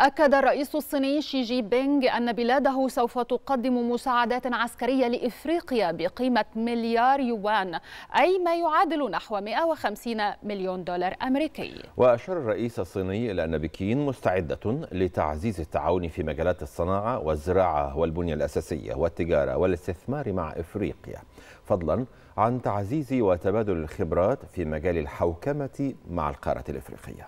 أكد الرئيس الصيني شي جي بينغ أن بلاده سوف تقدم مساعدات عسكرية لإفريقيا بقيمة مليار يوان أي ما يعادل نحو 150 مليون دولار أمريكي وأشار الرئيس الصيني إلى أن بكين مستعدة لتعزيز التعاون في مجالات الصناعة والزراعة والبنية الأساسية والتجارة والاستثمار مع إفريقيا فضلا عن تعزيز وتبادل الخبرات في مجال الحوكمة مع القارة الإفريقية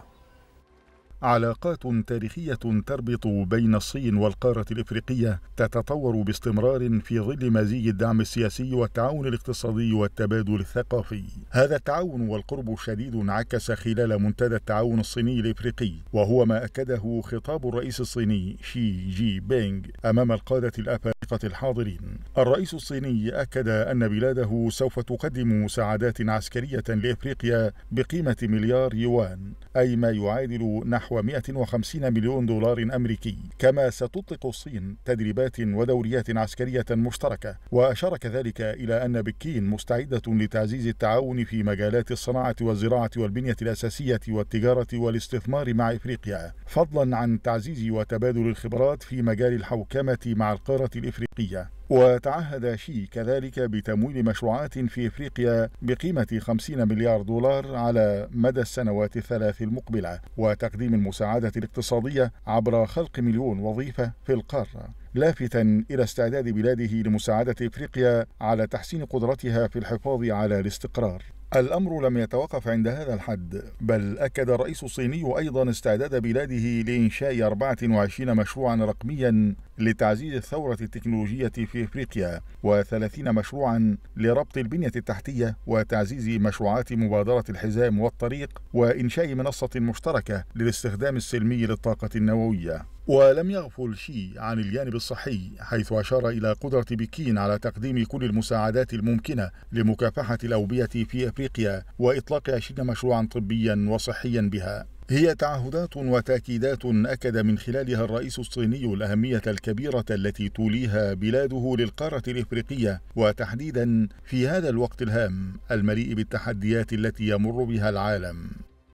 علاقات تاريخية تربط بين الصين والقارة الإفريقية تتطور باستمرار في ظل مزيج الدعم السياسي والتعاون الاقتصادي والتبادل الثقافي. هذا التعاون والقرب الشديد انعكس خلال منتدى التعاون الصيني الإفريقي، وهو ما أكده خطاب الرئيس الصيني شي جي بينغ أمام القادة الأفارقة الحاضرين. الرئيس الصيني أكد أن بلاده سوف تقدم مساعدات عسكرية لإفريقيا بقيمة مليار يوان، أي ما يعادل نحو نحو 150 مليون دولار أمريكي كما ستطلق الصين تدريبات ودوريات عسكرية مشتركة وأشار كذلك إلى أن بكين مستعدة لتعزيز التعاون في مجالات الصناعة والزراعة والبنية الأساسية والتجارة والاستثمار مع إفريقيا فضلا عن تعزيز وتبادل الخبرات في مجال الحوكمة مع القارة الإفريقية وتعهد شي كذلك بتمويل مشروعات في افريقيا بقيمه 50 مليار دولار على مدى السنوات الثلاث المقبله وتقديم المساعده الاقتصاديه عبر خلق مليون وظيفه في القاره لافتا الى استعداد بلاده لمساعده افريقيا على تحسين قدرتها في الحفاظ على الاستقرار الأمر لم يتوقف عند هذا الحد بل أكد الرئيس الصيني أيضا استعداد بلاده لإنشاء 24 مشروعا رقميا لتعزيز الثورة التكنولوجية في إفريقيا و30 مشروعا لربط البنية التحتية وتعزيز مشروعات مبادرة الحزام والطريق وإنشاء منصة مشتركة للاستخدام السلمي للطاقة النووية ولم يغفل شي عن الجانب الصحي حيث أشار إلى قدرة بكين على تقديم كل المساعدات الممكنة لمكافحة الأوبية في أفريقيا وإطلاق 20 مشروعا طبيا وصحيا بها هي تعهدات وتأكيدات أكد من خلالها الرئيس الصيني الأهمية الكبيرة التي توليها بلاده للقارة الإفريقية وتحديدا في هذا الوقت الهام المليء بالتحديات التي يمر بها العالم